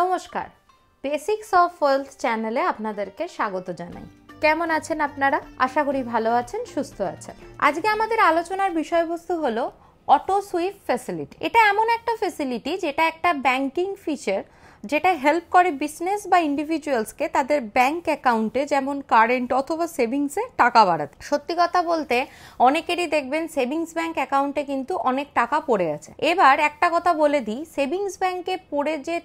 নমস্কার basics of wealth চ্যানেলে আপনাদেরকে স্বাগত জানাই কেমন আছেন আপনারা আশা করি ভালো আছেন সুস্থ আছেন আজকে আমাদের আলোচনার বিষয়বস্তু হলো অটো সুইফ ফ্যাসিলিটি এটা এমন একটা ফ্যাসিলিটি যেটা একটা ব্যাংকিং ফিচার যেটা হেল্প করে বিজনেস বা ইন্ডিভিজুয়ালসকে তাদের ব্যাংক অ্যাকাউন্টে যেমন কারেন্ট অথবা সেভিংসে টাকা বাড়াতে সত্যি কথা বলতে অনেকেরই দেখবেন সেভিংস ব্যাংক অ্যাকাউন্টে কিন্তু অনেক টাকা পড়ে আছে এবার একটা কথা বলে দিই সেভিংস ব্যাংকে পড়ে যে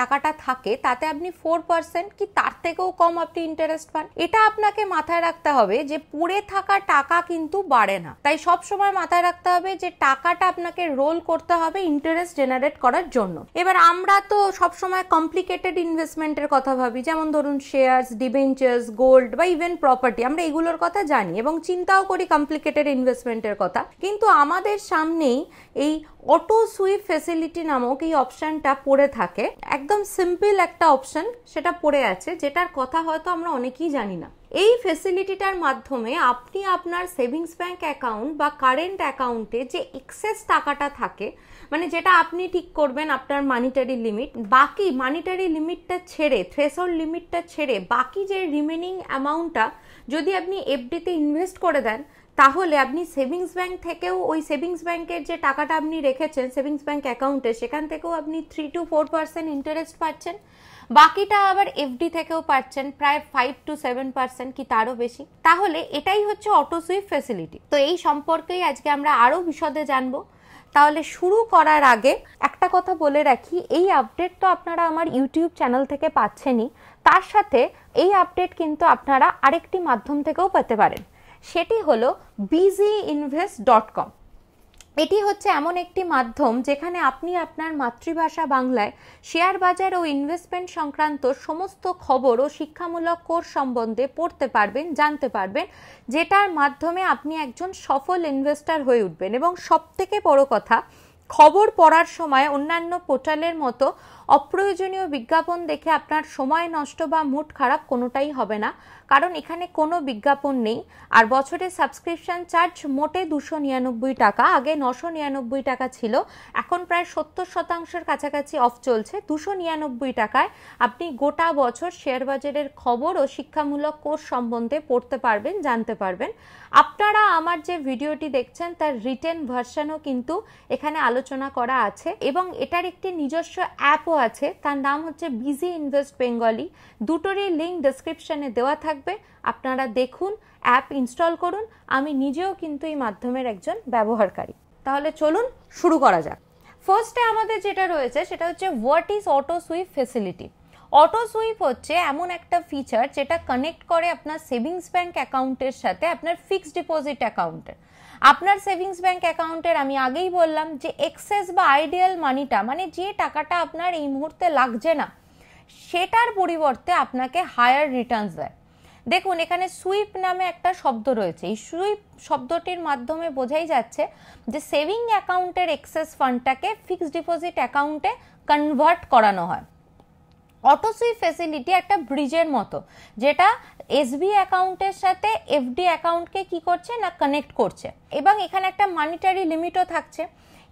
টাকাটা থাকে তাতে আপনি ফোর পার্সেন্ট কি তার থেকেও কম আপনি ইন্টারেস্ট পান এটা আপনাকে মাথায় রাখতে হবে যে পড়ে থাকা টাকা কিন্তু বাড়ে না তাই সব সময় মাথায় রাখতে হবে যে টাকাটা আপনাকে রোল করতে হবে ইন্টারেস্ট জেনারেট করার জন্য এবার আমরা তো সব সময় কমপ্লিকেটেড ইনভেস্টমেন্টের কথা ভাবি যেমন ধরুন শেয়ার্স ডিভেঞ্চার্স গোল্ড বা ইভেন প্রপার্টি আমরা এগুলোর কথা জানি এবং চিন্তাও করি কমপ্লিকেটেড ইনভেস্টমেন্টের কথা কিন্তু আমাদের সামনেই এই অটো সুইপ ফেসিলিটি নামক এই অপশানটা পড়ে থাকে একদম সিম্পল একটা অপশান সেটা পড়ে আছে যেটার কথা হয়তো আমরা অনেকেই জানি না এই ফেসিলিটিটার মাধ্যমে আপনি আপনার সেভিংস ব্যাংক অ্যাকাউন্ট বা কারেন্ট অ্যাকাউন্টে যে এক্সেস টাকাটা থাকে মানে যেটা আপনি ঠিক করবেন আপনার মানিটারি লিমিট বাকি মানিটারি লিমিটটা ছেড়ে থ্রেশল লিমিটটা ছেড়ে বাকি যে রিমেনিং অ্যামাউন্টটা যদি আপনি এফডিতে ইনভেস্ট করে দেন তাহলে আপনি সেভিংস ব্যাংক থেকেও ওই সেভিংস ব্যাংকের যে টাকাটা আপনি রেখেছেন সেভিংস ব্যাংক অ্যাকাউন্টে সেখান থেকেও আপনি three to four percent interest পাচ্ছেন বাকিটা আবার এফডি থেকেও পাচ্ছেন প্রায় ফাইভ টু সেভেন পার্সেন্ট কি তারও বেশি তাহলে এটাই হচ্ছে অটো সুইপ ফেসিলিটি তো এই সম্পর্কেই আজকে আমরা আরও বিশদে জানবো তাহলে শুরু করার আগে একটা কথা বলে রাখি এই আপডেট তো আপনারা আমার ইউটিউব চ্যানেল থেকে পাচ্ছেনই তার সাথে এই আপডেট কিন্তু আপনারা আরেকটি মাধ্যম থেকেও পেতে পারেন সেটি হলো বিজি ইনভেস্ট ডট কম এটি হচ্ছে এমন একটি মাধ্যম যেখানে আপনি আপনার মাতৃভাষা বাংলায় শেয়ার বাজার ও ইনভেস্টমেন্ট সংক্রান্ত সমস্ত খবর ও শিক্ষামূলক কোর্স সম্বন্ধে পড়তে পারবেন জানতে পারবেন যেটার মাধ্যমে আপনি একজন সফল ইনভেস্টর হয়ে উঠবেন এবং সবথেকে বড় কথা খবর পড়ার সময় অন্যান্য পোর্টালের মতো অপ্রয়োজনীয় বিজ্ঞাপন দেখে আপনার সময় নষ্ট বা মুড খারাপ কোনোটাই হবে না কারণ এখানে কোনো বিজ্ঞাপন নেই আর বছরে সাবস্ক্রিপশান চার্জ মোটে দুশো নিরানব্বই টাকা আগে নশো নিরানব্বই টাকা ছিল এখন প্রায় সত্তর শতাংশের কাছাকাছি অফ চলছে দুশো নিরানব্বই টাকায় আপনি গোটা বছর শেয়ার বাজারের খবর ও শিক্ষামূলক কোর্স সম্বন্ধে পড়তে পারবেন জানতে পারবেন আপনারা আমার যে ভিডিওটি দেখছেন তার রিটেন ভার্সানও কিন্তু এখানে আলোচনা করা আছে এবং এটার একটি নিজস্ব অ্যাপও আছে তার নাম হচ্ছে বিজি ইনভেস্ট বেঙ্গলি দুটোরই লিঙ্ক ডেসক্রিপশানে দেওয়া থাকবে আপনারা দেখুন অ্যাপ ইনস্টল করুন আমি নিজেও কিন্তু এই মাধ্যমের একজন ব্যবহারকারী তাহলে চলুন শুরু করা যাক ফার্স্টে আমাদের যেটা রয়েছে সেটা হচ্ছে what is auto sweep facility auto sweep হচ্ছে এমন একটা ফিচার যেটা কানেক্ট করে আপনার সেভিংস ব্যাঙ্ক অ্যাকাউন্টের সাথে আপনার ফিক্সড ডিপোজিট অ্যাকাউন্টের আপনার সেভিংস ব্যাংক অ্যাকাউন্টের আমি আগেই বললাম যে এক্সেস বা আইডিয়াল মানিটা মানে যে টাকাটা আপনার এই মুহূর্তে লাগছে না সেটার পরিবর্তে আপনাকে হায়ার রিটার্নস দেয় দেখুন এখানে সুইপ নামে একটা শব্দ রয়েছে এই সুইপ শব্দটির মাধ্যমে বোঝাই যাচ্ছে যে সেভিং অ্যাকাউন্টের এক্সেস ফান্ডটাকে ফিক্সড ডিপোজিট অ্যাকাউন্টে কনভার্ট করানো হয় অটো সুইপ ফেসিলিটি একটা ব্রিজের মতো যেটা এসবি অ্যাকাউন্টের সাথে এফডি অ্যাকাউন্টকে কি করছে না কানেক্ট করছে এবং এখানে একটা মানিটারি লিমিটও থাকছে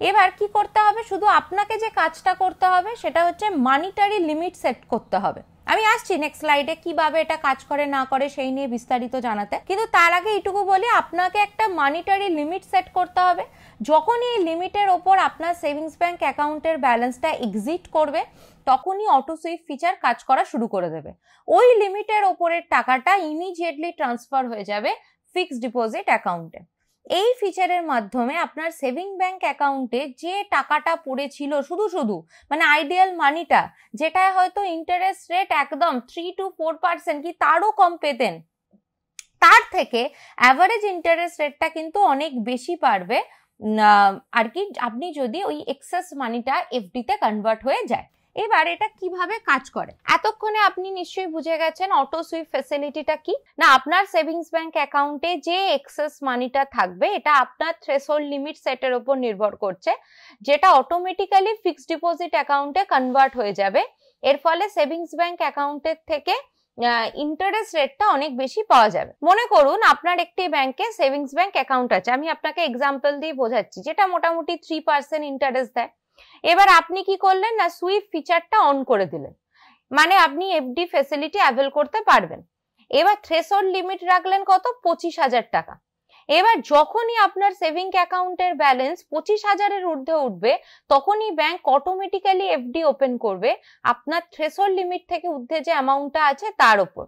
এবার কি করতে হবে শুধু আপনাকে যে কাজটা করতে হবে সেটা হচ্ছে মানিটারি লিমিট সেট করতে হবে আমি আসছি নেক্সট স্লাইডে কিভাবে এটা কাজ করে না করে সেই নিয়ে বিস্তারিত জানাতে কিন্তু তার আগে এইটুকু বলি আপনাকে একটা মানিটারি লিমিট সেট করতে হবে যখন এই লিমিটের ওপর আপনার সেভিংস ব্যাংক অ্যাকাউন্টের ব্যালেন্সটা এক্সিট করবে তখনই অটো সুইফ ফিচার কাজ করা শুরু করে দেবে ওই লিমিটের ওপরের টাকাটা ইমিডিয়েটলি ট্রান্সফার হয়ে যাবে ফিক্সড ডিপোজিট অ্যাকাউন্টে এই ফিচারের মাধ্যমে আপনার সেভিং ব্যাংক অ্যাকাউন্টে যে টাকাটা পড়েছিল শুধু শুধু মানে আইডিয়াল মানিটা যেটায় হয়তো ইন্টারেস্ট রেট একদম থ্রি টু ফোর পার্সেন্ট কি তারও কম পেতেন তার থেকে অ্যাভারেজ ইন্টারেস্ট রেটটা কিন্তু অনেক বেশি পারবে আর কি আপনি যদি ওই এক্সেস মানিটা এফডিতে কনভার্ট হয়ে যায় এবার এটা কিভাবে কাজ করে এতক্ষণে আপনি নিশ্চয়ই বুঝে গেছেন অটো সুইপ ফ্যাসিলিটিটা কি না আপনার সেভিংস ব্যাংক অ্যাকাউন্টে যে এক্সেস মানিটা থাকবে এটা আপনার থ্রেশোল্ড লিমিট সেটের উপর নির্ভর করছে যেটা অটোমেটিক্যালি ফিক্সড ডিপোজিট অ্যাকাউন্টে কনভার্ট হয়ে যাবে এর ফলে সেভিংস ব্যাংক অ্যাকাউন্টের থেকে ইন্টারেস্ট রেটটা অনেক বেশি পাওয়া যাবে মনে করুন আপনার একটি ব্যাংকে সেভিংস ব্যাংক অ্যাকাউন্ট আছে আমি আপনাকে এক্সাম্পল দিয়ে বোঝাচ্ছি যেটা মোটামুটি থ্রি পার্সেন্ট ইন্টারেস্ট দেয় এবার আপনি কি করলেন না সুইপ ফিচারটা অন করে দিলেন মানে আপনি এফডি ফেসিলিটি অ্যাভেল করতে পারবেন এবার থ্রেশহোল্ড লিমিট রাখলেন কত পঁচিশ হাজার টাকা এবার যখনই আপনার সেভিং অ্যাকাউন্টের ব্যালেন্স পঁচিশ হাজারের ঊর্ধ্বে উঠবে তখনই ব্যাংক অটোমেটিক্যালি এফডি ওপেন করবে আপনার থ্রেশহোল্ড লিমিট থেকে ঊর্ধ্বে যে অ্যামাউন্টটা আছে তার ওপর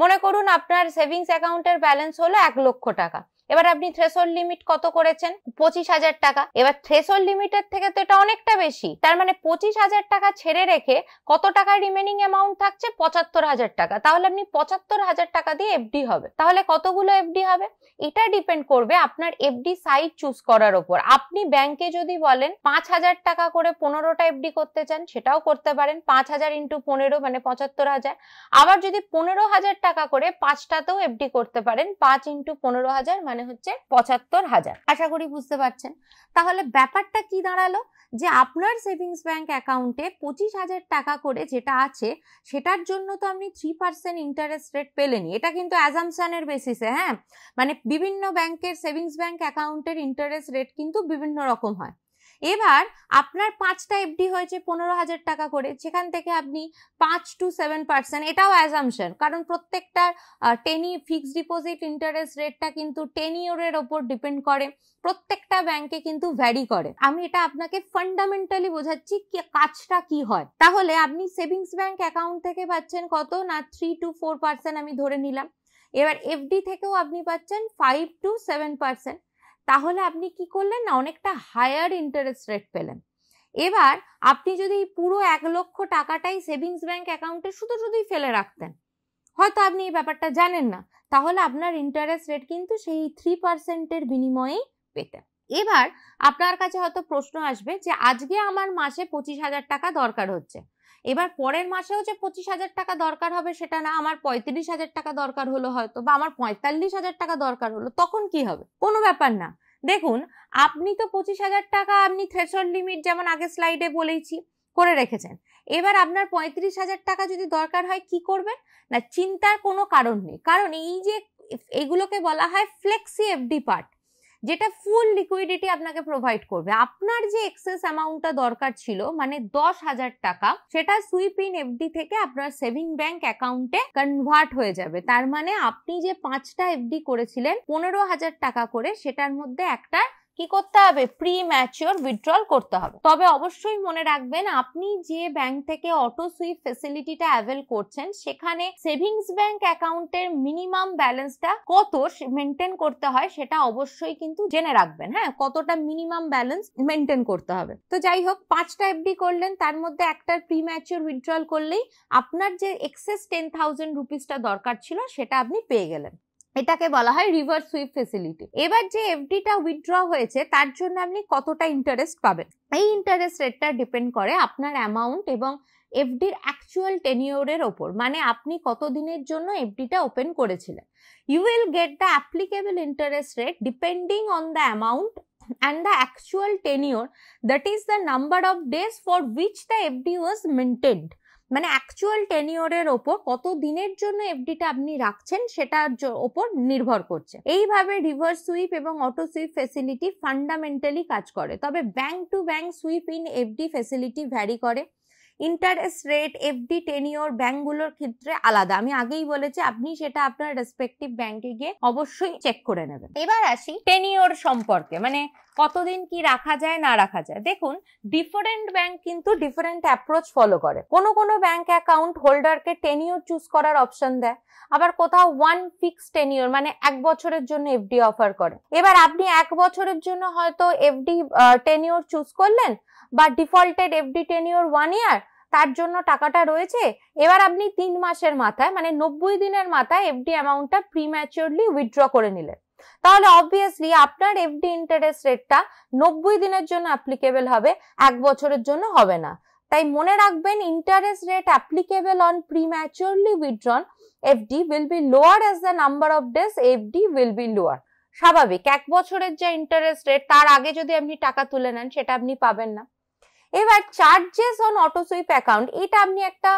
মনে করুন আপনার সেভিংস অ্যাকাউন্টের ব্যালেন্স হলো এক লক্ষ টাকা এবার আপনি থ্রেশল লিমিট কত করেছেন পঁচিশ হাজার টাকা এবার থ্রেশল লিমিটের থেকে তো এটা অনেকটা বেশি তার মানে পঁচিশ হাজার টাকা ছেড়ে রেখে কত টাকা রিমেনিং অ্যামাউন্ট থাকছে পঁচাত্তর হাজার টাকা তাহলে আপনি পঁচাত্তর হাজার টাকা দিয়ে এফডি হবে তাহলে কতগুলো এফডি হবে এটা ডিপেন্ড করবে আপনার এফডি সাইট চুজ করার ওপর আপনি ব্যাংকে যদি বলেন পাঁচ হাজার টাকা করে পনেরোটা এফডি করতে চান সেটাও করতে পারেন পাঁচ হাজার ইন্টু পনেরো মানে পঁচাত্তর হাজার আবার যদি পনেরো হাজার টাকা করে পাঁচটাতেও এফডি করতে পারেন পাঁচ ইন্টু পনেরো হাজার মানে মানে হচ্ছে পঁচাত্তর হাজার আশা করি বুঝতে পারছেন তাহলে ব্যাপারটা কি দাঁড়ালো যে আপনার সেভিংস ব্যাংক অ্যাকাউন্টে পঁচিশ হাজার টাকা করে যেটা আছে সেটার জন্য তো আপনি থ্রি পার্সেন্ট ইন্টারেস্ট রেট পেলেনি এটা কিন্তু অ্যাজামশানের বেসিসে হ্যাঁ মানে বিভিন্ন ব্যাংকের সেভিংস ব্যাংক অ্যাকাউন্টের ইন্টারেস্ট রেট কিন্তু বিভিন্ন রকম হয় এবার আপনার পাঁচটা এফডি হয়েছে পনেরো হাজার টাকা করে যেখান থেকে আপনি পাঁচ টু সেভেন পার্সেন্ট এটাও অ্যাজামশন কারণ প্রত্যেকটার টেনি ফিক্সড ডিপোজিট ইন্টারেস্ট রেটটা কিন্তু টেন ইয়ারের ওপর ডিপেন্ড করে প্রত্যেকটা ব্যাংকে কিন্তু ভ্যারি করে আমি এটা আপনাকে ফান্ডামেন্টালি বোঝাচ্ছি কাজটা কি হয় তাহলে আপনি সেভিংস ব্যাংক অ্যাকাউন্ট থেকে পাচ্ছেন কত না থ্রি টু ফোর পার্সেন্ট আমি ধরে নিলাম এবার এফডি থেকেও আপনি পাচ্ছেন ফাইভ টু সেভেন পার্সেন্ট তাহলে আপনি কি করলেন না অনেকটা হায়ার ইন্টারেস্ট রেট পেলেন এবার আপনি যদি পুরো এক লক্ষ টাকাটাই সেভিংস ব্যাংক অ্যাকাউন্টে শুধু শুধুই ফেলে রাখতেন হয়তো আপনি এই ব্যাপারটা জানেন না তাহলে আপনার ইন্টারেস্ট রেট কিন্তু সেই থ্রি পার্সেন্টের বিনিময়েই পেতেন এবার আপনার কাছে হয়তো প্রশ্ন আসবে যে আজকে আমার মাসে পঁচিশ হাজার টাকা দরকার হচ্ছে এবার পরের মাসেও যে পঁচিশ হাজার টাকা দরকার হবে সেটা না আমার পঁয়ত্রিশ হাজার টাকা দরকার হলো হয়তো বা আমার পঁয়তাল্লিশ হাজার টাকা দরকার হলো তখন কি হবে কোনো ব্যাপার না দেখুন আপনি তো পঁচিশ হাজার টাকা আপনি থ্রেশল লিমিট যেমন আগে স্লাইডে বলেইছি করে রেখেছেন এবার আপনার পঁয়ত্রিশ হাজার টাকা যদি দরকার হয় কি করবেন না চিন্তার কোনো কারণ নেই কারণ এই যে এগুলোকে বলা হয় ফ্লেক্সি এফডি পার্ট যেটা ফুল লিকুইডিটি আপনাকে প্রোভাইড করবে আপনার যে এক্সেস অ্যামাউন্টটা দরকার ছিল মানে দশ হাজার টাকা সেটা সুইপ ইন এফডি থেকে আপনার সেভিং ব্যাংক অ্যাকাউন্টে কনভার্ট হয়ে যাবে তার মানে আপনি যে পাঁচটা এফডি করেছিলেন পনেরো হাজার টাকা করে সেটার মধ্যে একটা কি করতে হবে প্রি ম্যাচিওর উইথড্রল করতে হবে তবে অবশ্যই মনে রাখবেন আপনি যে ব্যাংক থেকে অটো সুইপ ফেসিলিটিটা অ্যাভেল করছেন সেখানে সেভিংস ব্যাংক অ্যাকাউন্টের মিনিমাম ব্যালেন্সটা কত মেনটেন করতে হয় সেটা অবশ্যই কিন্তু জেনে রাখবেন হ্যাঁ কতটা মিনিমাম ব্যালেন্স মেনটেন করতে হবে তো যাই হোক পাঁচটা এফডি করলেন তার মধ্যে একটা প্রি ম্যাচিওর উইথড্রল করলেই আপনার যে এক্সেস টেন থাউজেন্ড রুপিসটা দরকার ছিল সেটা আপনি পেয়ে গেলেন এটাকে বলা হয় রিভার্স সুইপ ফেসিলিটি এবার যে এফডিটা উইথড্র হয়েছে তার জন্য আপনি কতটা ইন্টারেস্ট পাবেন এই ইন্টারেস্ট রেটটা ডিপেন্ড করে আপনার অ্যামাউন্ট এবং এফডির অ্যাকচুয়াল টেনিওরের ওপর মানে আপনি কতদিনের জন্য এফডিটা ওপেন করেছিলেন you will get the applicable interest rate depending on the amount and the actual tenure that is the number of days for which the FD was maintained. মানে অ্যাকচুয়াল ইয়ারের ওপর কত দিনের জন্য এফডিটা আপনি রাখছেন সেটার ওপর নির্ভর করছে এইভাবে রিভার্স সুইপ এবং অটো সুইপ ফেসিলিটি ফান্ডামেন্টালি কাজ করে তবে bank to bank sweep in FD facility vary করে ইন্টারেস্ট রেট এফডি টেনিওর ব্যাংকগুলোর ক্ষেত্রে আলাদা আমি আগেই বলেছি আপনি সেটা আপনার রেসপেক্টিভ ব্যাংকে গিয়ে অবশ্যই চেক করে নেবেন এবার আসি টেনিওর সম্পর্কে মানে কতদিন কি রাখা যায় না রাখা যায় দেখুন ডিফারেন্ট ব্যাংক কিন্তু ডিফারেন্ট অ্যাপ্রোচ ফলো করে কোনো কোনো ব্যাংক অ্যাকাউন্ট হোল্ডারকে টেনিওর চুজ করার অপশন দেয় আবার কোথাও ওয়ান ফিক্স টেনিওর মানে এক বছরের জন্য এফডি অফার করে এবার আপনি এক বছরের জন্য হয়তো এফডি টেনিওর চুজ করলেন বা defaulted FD tenure one year তার জন্য টাকাটা রয়েছে এবার আপনি তিন মাসের মাথায় মানে নব্বই দিনের মাথায় এফডি অ্যামাউন্টটা প্রিম্যাচিওরলি উইথড্র করে নিলেন তাহলে অবভিয়াসলি আপনার এফডি ইন্টারেস্ট রেটটা নব্বই দিনের জন্য অ্যাপ্লিকেবল হবে এক বছরের জন্য হবে না তাই মনে রাখবেন interest rate applicable on prematurely withdrawn FD will be lower as the number of days FD will be lower স্বাভাবিক এক বছরের যে ইন্টারেস্ট রেট তার আগে যদি আপনি টাকা তুলে নেন সেটা আপনি পাবেন না এবার charges on auto sweep account এটা আপনি একটা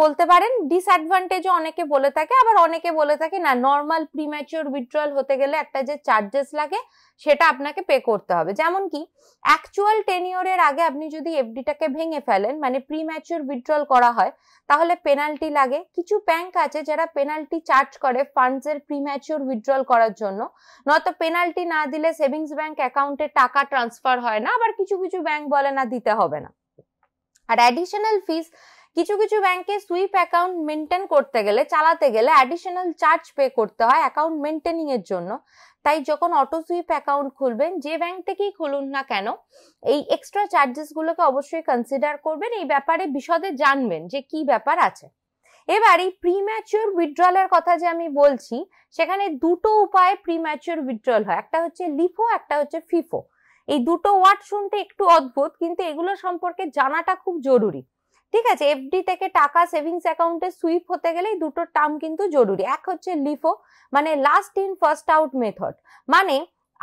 বলতে পারেন ডিসঅ্যাডভান্টেজও অনেকে বলে থাকে আবার অনেকে বলে থাকে না নর্মাল প্রিম্যাচিওর উইথড্রয়াল হতে গেলে একটা যে চার্জেস লাগে সেটা আপনাকে পে করতে হবে যেমন কি অ্যাকচুয়াল ইয়ারের আগে আপনি যদি এফডিটাকে ভেঙে ফেলেন মানে প্রি ম্যাচিওর উইথড্রল করা হয় তাহলে পেনাল্টি লাগে কিছু ব্যাংক আছে যারা পেনাল্টি চার্জ করে ফান্ডসের প্রি ম্যাচিওর উইথড্রল করার জন্য নয়তো পেনাল্টি না দিলে সেভিংস ব্যাংক অ্যাকাউন্টে টাকা ট্রান্সফার হয় না আবার কিছু কিছু ব্যাংক বলে না দিতে হবে না আর অ্যাডিশনাল ফিস কিছু কিছু ব্যাংকে সুইপ অ্যাকাউন্ট মেনটেন করতে গেলে চালাতে গেলে অ্যাডিশনাল চার্জ পে করতে হয় অ্যাকাউন্ট মেনটেনিং এর জন্য তাই যখন অটো সুইপ অ্যাকাউন্ট খুলবেন যে ব্যাংক থেকেই খুলুন না কেন এই এক্সট্রা চার্জেসগুলোকে অবশ্যই কনসিডার করবেন এই ব্যাপারে বিশদে জানবেন যে কি ব্যাপার আছে এবার এই প্রিম্যাচিওর উইথড্রলের কথা যে আমি বলছি সেখানে দুটো উপায়ে প্রিম্যাচিওর উইথড্রল হয় একটা হচ্ছে লিফো একটা হচ্ছে ফিফো এই দুটো ওয়ার্ড শুনতে একটু অদ্ভুত কিন্তু এগুলো সম্পর্কে জানাটা খুব জরুরি ঠিক আছে এফডি থেকে টাকা সেভিংস অ্যাকাউন্টে সুইপ হতে গেলে দুটো টার্ম কিন্তু জরুরি এক হচ্ছে লিফো মানে last in first out method মানে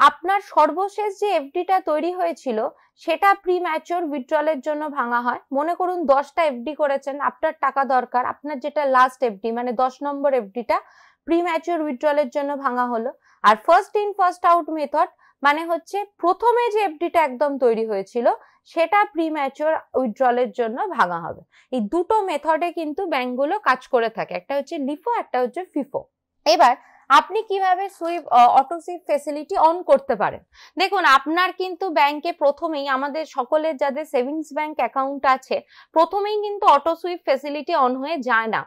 আপনার সর্বশেষ যে এফডিটা তৈরি হয়েছিল সেটা প্রি ম্যাচিওর উইথড্রলের জন্য ভাঙা হয় মনে করুন দশটা এফডি করেছেন আপনার টাকা দরকার আপনার যেটা লাস্ট এফডি মানে দশ নম্বর এফডিটা প্রি ম্যাচিওর উইথড্রলের জন্য ভাঙা হলো আর first in first out method মানে হচ্ছে প্রথমে যে এফডিটা একদম তৈরি হয়েছিল সেটা প্রিম্যাচুর উইথড্রলের জন্য ভাঙা হবে এই দুটো মেথডে কিন্তু ব্যাংকগুলো কাজ করে থাকে একটা হচ্ছে লিফো একটা হচ্ছে ফিফো এবার আপনি কিভাবে sweep auto sweep facility on করতে পারেন দেখুন আপনার কিন্তু ব্যাংকে প্রথমেই আমাদের সকলের যাদের সেভিংস ব্যাংক অ্যাকাউন্ট আছে প্রথমেই কিন্তু অটো সুইপ ফেসিলিটি অন হয়ে যায় না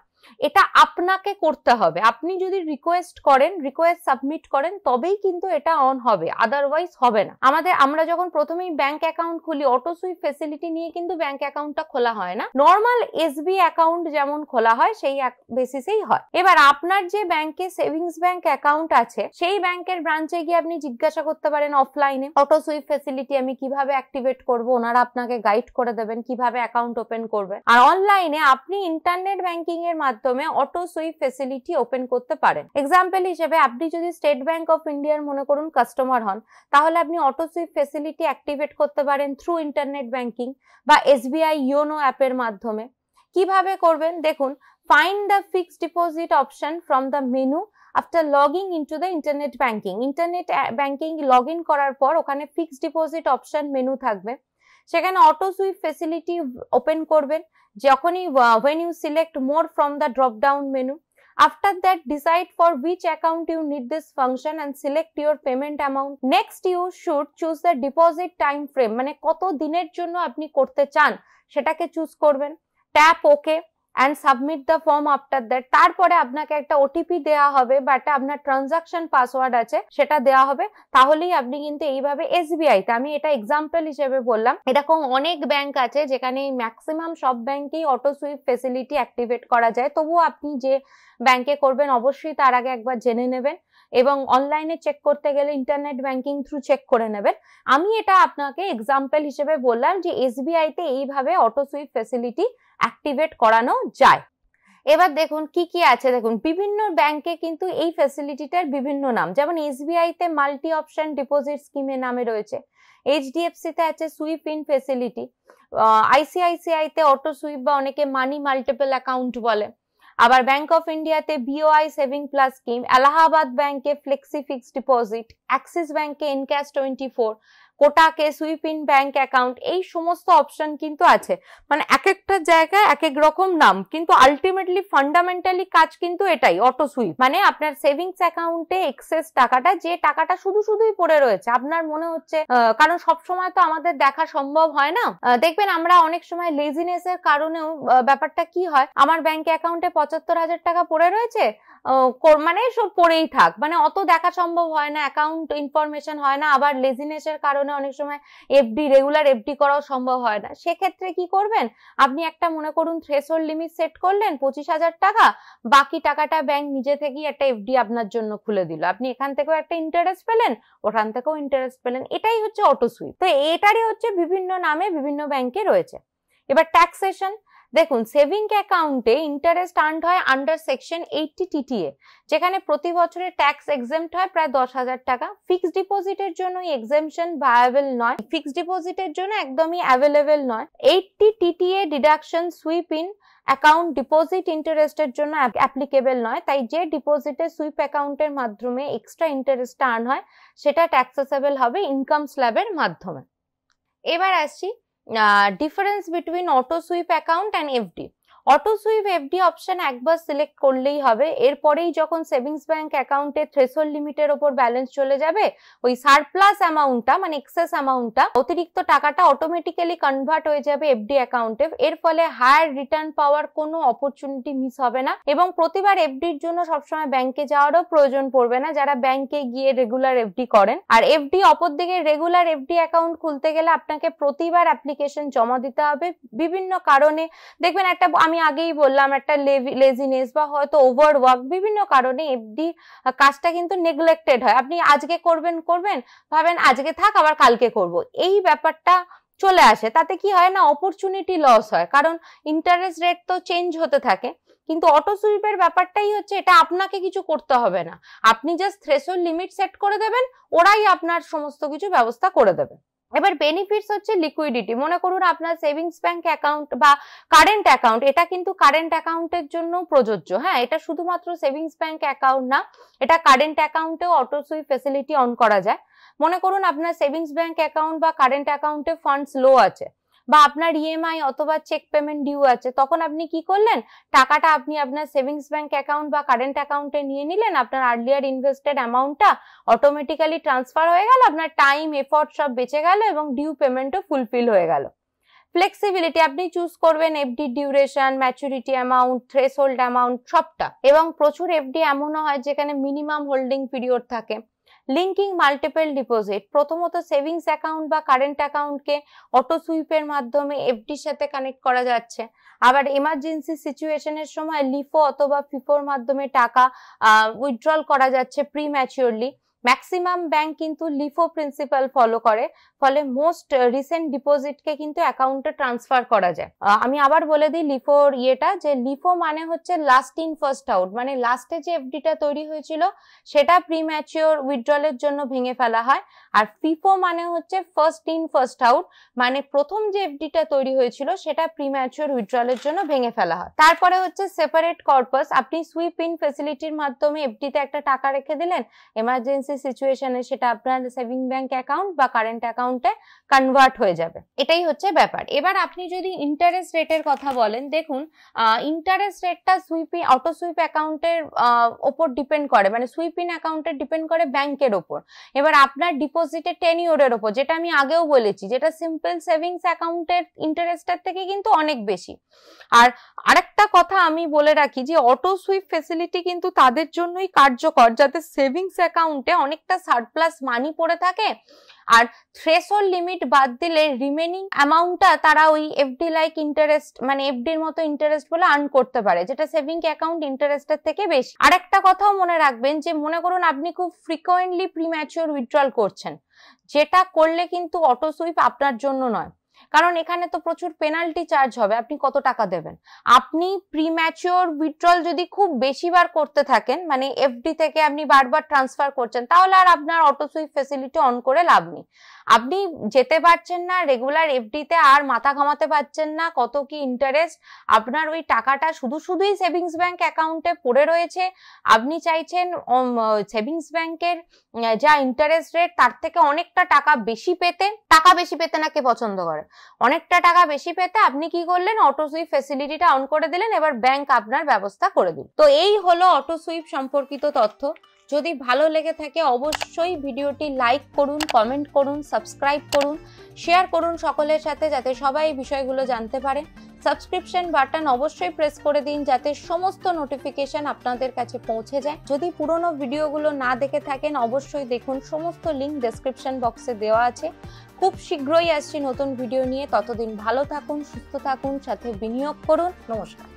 এটা আপনাকে করতে হবে আপনি যদি রিকোয়েস্ট করেন রিকোয়েস্ট সাবমিট করেন তবেই কিন্তু এটা অন হবে আদারওয়াইজ হবে না আমাদের আমরা যখন প্রথমেই ব্যাংক অ্যাকাউন্ট খুলি অটো সুইপ ফেসিলিটি নিয়ে কিন্তু ব্যাংক অ্যাকাউন্টটা খোলা হয় না নর্মাল এসবি অ্যাকাউন্ট যেমন খোলা হয় সেই বেসিসেই হয় এবার আপনার যে ব্যাংকে সেভিংস ব্যাংক অ্যাকাউন্ট আছে সেই ব্যাংকের ব্রাঞ্চে গিয়ে আপনি জিজ্ঞাসা করতে পারেন অফলাইনে অটো সুইপ ফেসিলিটি আমি কিভাবে অ্যাক্টিভেট করব ওনারা আপনাকে গাইড করে দেবেন কিভাবে অ্যাকাউন্ট ওপেন করবেন আর অনলাইনে আপনি ইন্টারনেট ব্যাংকিং এর মাধ্যমে মাধ্যমে অটো সুইপ ফেসিলিটি ওপেন করতে পারেন এক্সাম্পল হিসেবে আপনি যদি স্টেট ব্যাংক অফ ইন্ডিয়ার মনে করুন কাস্টমার হন তাহলে আপনি অটো সুইপ ফেসিলিটি অ্যাক্টিভেট করতে পারেন থ্রু ইন্টারনেট ব্যাংকিং বা এসবিআই ইয়োনো অ্যাপের মাধ্যমে কিভাবে করবেন দেখুন find find the fixed deposit option from the menu after logging into the internet banking internet banking login করার পর ওখানে ফিক্সড ডিপোজিট অপশন মেনু থাকবে সেখানে অটো সুইপ ফেসিলিটি ওপেন করবেন যখনই when you select more from the drop down menu after that decide for which account you need this function and select your payment amount next you should choose the deposit time frame মানে কত দিনের জন্য আপনি করতে চান সেটাকে choose করবেন tap okay and submit the form after that তারপরে আপনাকে একটা ওটিপি দেওয়া হবে বা একটা আপনার ট্রানজাকশন পাসওয়ার্ড আছে সেটা দেওয়া হবে তাহলেই আপনি কিন্তু এইভাবে এসবিআই তে আমি এটা এক্সাম্পল হিসেবে বললাম এরকম অনেক ব্যাংক আছে যেখানে ম্যাক্সিমাম সব ব্যাংকেই অটো সুইপ ফেসিলিটি অ্যাক্টিভেট করা যায় তবুও আপনি যে ব্যাংকে করবেন অবশ্যই তার আগে একবার জেনে নেবেন এবং অনলাইনে চেক করতে গেলে ইন্টারনেট ব্যাংকিং থ্রু চেক করে নেবেন আমি এটা আপনাকে এক্সাম্পল হিসেবে বললাম যে এসবিআই তে এইভাবে অটো সুইপ ফেসিলিটি অ্যাক্টিভেট করানো যায় এবার দেখুন কি কি আছে দেখুন বিভিন্ন ব্যাংকে কিন্তু এই ফ্যাসিলিটিটার বিভিন্ন নাম যেমন এসবিআই তে মাল্টি অপশন ডিপোজিট স্কিমের নামে রয়েছে এইচডিএফসি তে আছে সুইপ ইন ফ্যাসিলিটি আইসিআইসিআই তে অটো সুইপ বা অনেকে মানি মাল্টিপল অ্যাকাউন্ট বলে আবার ব্যাংক অফ ইন্ডিয়াতে BOI saving plus scheme Allahabad ব্যাংকে ফ্লেক্সি ফিক্সড ডিপোজিট অ্যাক্সিস ব্যাংকে ইনক্যাশ টোয়েন্টি ফোর কোটাকে সুইপিন ব্যাংক অ্যাকাউন্ট এই সমস্ত অপশন কিন্তু আছে মানে এক একটা জায়গায় এক এক রকম নাম কিন্তু আলটিমেটলি ফান্ডামেন্টালি কাজ কিন্তু এটাই অটো সুইপ মানে আপনার সেভিংস অ্যাকাউন্টে এক্সেস টাকাটা যে টাকাটা শুধু শুধুই পড়ে রয়েছে আপনার মনে হচ্ছে কারণ সবসময় তো আমাদের দেখা সম্ভব হয় না দেখবেন আমরা অনেক সময় লেজিনেস এর কারণেও ব্যাপারটা কি হয় আমার ব্যাংক অ্যাকাউন্টে পঁচাত্তর হাজার টাকা পড়ে রয়েছে মানে সব পড়েই থাক মানে অত দেখা সম্ভব হয় না অ্যাকাউন্ট ইনফরমেশন হয় না আবার লেজিনেসের কারণে কারণে অনেক সময় এফডি রেগুলার এফডি করাও সম্ভব হয় না সেক্ষেত্রে কি করবেন আপনি একটা মনে করুন থ্রেশহোল্ড লিমিট সেট করলেন পঁচিশ হাজার টাকা বাকি টাকাটা ব্যাংক নিজে থেকেই একটা এফডি আপনার জন্য খুলে দিল আপনি এখান থেকেও একটা ইন্টারেস্ট পেলেন ওখান থেকেও ইন্টারেস্ট পেলেন এটাই হচ্ছে অটো সুইপ তো এটারই হচ্ছে বিভিন্ন নামে বিভিন্ন ব্যাংকে রয়েছে এবার ট্যাক্সেশন দেখুন সেভিং অ্যাকাউন্টে ইন্টারেস্ট আর্ন হয় আন্ডার সেকশন এইটটি টিটিএ যেখানে প্রতি বছরে ট্যাক্স এক্সেমড হয় প্রায় দশ হাজার টাকা ফিক্সড ডিপোজিটের জন্য এক্সেমশন ভায়াবল নয় ফিক্সড ডিপোজিটের জন্য একদমই অ্যাভেলেবেল নয় eighty TTA deduction sweep in account deposit ইন্টারেস্টের জন্য অ্যাপ্লিকেবল নয় তাই যে ডিপোজিটে সুইপ অ্যাকাউন্টের মাধ্যমে এক্সট্রা ইন্টারেস্ট আর্ন হয় সেটা ট্যাক্সেসেবল হবে ইনকাম স্ল্যাবের মাধ্যমে এবার আসছি uh, difference between auto sweep account and FD. Auto sweep FD option একবার সিলেক্ট করলেই হবে এরপরেই যখন সেভিংস ব্যাংক অ্যাকাউন্টে থ্রেশল লিমিটের ওপর ব্যালেন্স চলে যাবে ওই সারপ্লাস অ্যামাউন্টটা মানে এক্সেস অ্যামাউন্টটা অতিরিক্ত টাকাটা অটোমেটিক্যালি কনভার্ট হয়ে যাবে এফডি অ্যাকাউন্টে এর ফলে হায়ার রিটার্ন পাওয়ার কোনো অপরচুনিটি মিস হবে না এবং প্রতিবার এফডির জন্য সবসময় ব্যাংকে যাওয়ারও প্রয়োজন পড়বে না যারা ব্যাংকে গিয়ে রেগুলার এফডি করেন আর এফডি অপর দিকে রেগুলার এফডি অ্যাকাউন্ট খুলতে গেলে আপনাকে প্রতিবার অ্যাপ্লিকেশন জমা দিতে হবে বিভিন্ন কারণে দেখবেন একটা আমি আমি আগেই বললাম একটা লেজিনেস বা হয়তো ওভার ওয়ার্ক বিভিন্ন কারণে এফডি কাজটা কিন্তু নেগলেক্টেড হয় আপনি আজকে করবেন করবেন ভাবেন আজকে থাক আবার কালকে করব এই ব্যাপারটা চলে আসে তাতে কি হয় না অপরচুনিটি লস হয় কারণ ইন্টারেস্ট রেট তো চেঞ্জ হতে থাকে কিন্তু অটো সুইপের ব্যাপারটাই হচ্ছে এটা আপনাকে কিছু করতে হবে না আপনি জাস্ট থ্রেশোর লিমিট সেট করে দেবেন ওরাই আপনার সমস্ত কিছু ব্যবস্থা করে দেবে এবার বেনিফিটস হচ্ছে লিকুইডিটি মনে করুন আপনার সেভিংস ব্যাংক অ্যাকাউন্ট বা কারেন্ট অ্যাকাউন্ট এটা কিন্তু কারেন্ট অ্যাকাউন্টের জন্য প্রযোজ্য হ্যাঁ এটা শুধুমাত্র সেভিংস ব্যাংক অ্যাকাউন্ট না এটা কারেন্ট অ্যাকাউন্টেও অটো সুই ফেসিলিটি অন করা যায় মনে করুন আপনার সেভিংস ব্যাংক অ্যাকাউন্ট বা কারেন্ট অ্যাকাউন্টে ফান্ডস লো আছে বা আপনার ইএমআই e অথবা চেক পেমেন্ট ডিউ আছে তখন আপনি কি করলেন টাকাটা আপনি আপনার সেভিংস ব্যাংক অ্যাকাউন্ট বা কারেন্ট অ্যাকাউন্টে নিয়ে নিলেন আপনার আর্লিয়ার ইনভেস্টেড অ্যামাউন্টটা অটোমেটিক্যালি ট্রান্সফার হয়ে গেল আপনার টাইম এফর্ট সব বেঁচে গেল এবং ডিউ পেমেন্টও ফুলফিল হয়ে গেল ফ্লেক্সিবিলিটি আপনি চুজ করবেন FD duration maturity amount hold amount সবটা এবং প্রচুর এফডি এমনও হয় যেখানে মিনিমাম হোল্ডিং পিরিয়ড থাকে লিঙ্কিং মাল্টিপল ডিপোজিট প্রথমত সেভিংস অ্যাকাউন্ট বা কারেন্ট অ্যাকাউন্টকে অটো সুইপের মাধ্যমে এফডির সাথে কানেক্ট করা যাচ্ছে আবার এমার্জেন্সি সিচুয়েশনের সময় লিফো অথবা ফিফোর মাধ্যমে টাকা উইথড্রল করা যাচ্ছে প্রি ম্যাচিওরলি ম্যাক্সিমাম ব্যাংক কিন্তু লিফো প্রিন্সিপাল ফলো করে ফলে মোস্ট রিসেন্ট ডিপোজিটকে কিন্তু অ্যাকাউন্টে ট্রান্সফার করা যায় আমি আবার বলে দিই লিফোর ইয়েটা যে লিফো মানে হচ্ছে লাস্ট ইন ফার্স্ট আউট মানে লাস্টে যে এফডিটা তৈরি হয়েছিল সেটা প্রিম্যাচিওর উইথড্রলের জন্য ভেঙে ফেলা হয় আর ফিফো মানে হচ্ছে ফার্স্ট ইন ফার্স্ট আউট মানে প্রথম যে এফডিটা তৈরি হয়েছিল সেটা প্রিম্যাচিওর উইথড্রলের জন্য ভেঙে ফেলা হয় তারপরে হচ্ছে সেপারেট কর্পাস আপনি সুইপ ইন ফেসিলিটির মাধ্যমে এফডিতে একটা টাকা রেখে দিলেন এমার্জেন্সি ইমার্জেন্সি সিচুয়েশনে সেটা আপনার সেভিং ব্যাংক অ্যাকাউন্ট বা কারেন্ট অ্যাকাউন্টে কনভার্ট হয়ে যাবে এটাই হচ্ছে ব্যাপার এবার আপনি যদি ইন্টারেস্ট রেটের কথা বলেন দেখুন ইন্টারেস্ট রেটটা সুইপিং অটো সুইপ অ্যাকাউন্টের ওপর ডিপেন্ড করে মানে সুইপিং অ্যাকাউন্টের ডিপেন্ড করে ব্যাংকের ওপর এবার আপনার ডিপোজিটের ইউরের ওপর যেটা আমি আগেও বলেছি যেটা সিম্পল সেভিংস অ্যাকাউন্টের ইন্টারেস্টের থেকে কিন্তু অনেক বেশি আর আরেকটা কথা আমি বলে রাখি যে অটো সুইপ ফেসিলিটি কিন্তু তাদের জন্যই কার্যকর যাতে সেভিংস অ্যাকাউন্টে অনেকটা সারপ্লাস মানি পড়ে থাকে আর থ্রেশোল্ড লিমিট বাদ দিলে রিমেনিং অ্যামাউন্টটা তারা ওই এফডি লাইক ইন্টারেস্ট মানে এফডির মতো ইন্টারেস্ট বলে আর্ন করতে পারে যেটা সেভিং অ্যাকাউন্ট ইন্টারেস্টের থেকে বেশি আর একটা কথাও মনে রাখবেন যে মনে করুন আপনি খুব ফ্রিকোয়েন্টলি প্রিম্যাচিওর উইথড্রল করছেন যেটা করলে কিন্তু অটো সুইপ আপনার জন্য নয় কারণ এখানে তো প্রচুর পেনাল্টি চার্জ হবে আপনি কত টাকা দেবেন আপনি প্রিম্যাচিওর উইথড্রল যদি খুব বেশিবার করতে থাকেন মানে এফডি থেকে আপনি বারবার ট্রান্সফার করছেন তাহলে আর আপনার অটো সুইপ ফেসিলিটি অন করে লাভ নেই আপনি যেতে পারছেন না রেগুলার এফডিতে আর মাথা ঘামাতে পারছেন না কত কি ইন্টারেস্ট আপনার ওই টাকাটা শুধু শুধুই সেভিংস ব্যাংক অ্যাকাউন্টে পড়ে রয়েছে আপনি চাইছেন সেভিংস ব্যাংকের যা ইন্টারেস্ট রেট তার থেকে অনেকটা টাকা বেশি পেতে টাকা বেশি পেতে নাকি পছন্দ করে অনেকটা টাকা বেশি পেতে আপনি কি করলেন অটো সুইপ ফেসিলিটিটা অন করে দিলেন এবার ব্যাংক আপনার ব্যবস্থা করে দিল তো এই হলো অটো সুইপ সম্পর্কিত তথ্য যদি ভালো লেগে থাকে অবশ্যই ভিডিওটি লাইক করুন কমেন্ট করুন সাবস্ক্রাইব করুন শেয়ার করুন সকলের সাথে যাতে সবাই এই বিষয়গুলো জানতে পারে সাবস্ক্রিপশন বাটন অবশ্যই প্রেস করে দিন যাতে সমস্ত নোটিফিকেশন আপনাদের কাছে পৌঁছে যায় যদি পুরনো ভিডিওগুলো না দেখে থাকেন অবশ্যই দেখুন সমস্ত লিঙ্ক ডেসক্রিপশন বক্সে দেওয়া আছে খুব শীঘ্রই আসছি নতুন ভিডিও নিয়ে ততদিন ভালো থাকুন সুস্থ থাকুন সাথে বিনিয়োগ করুন নমস্কার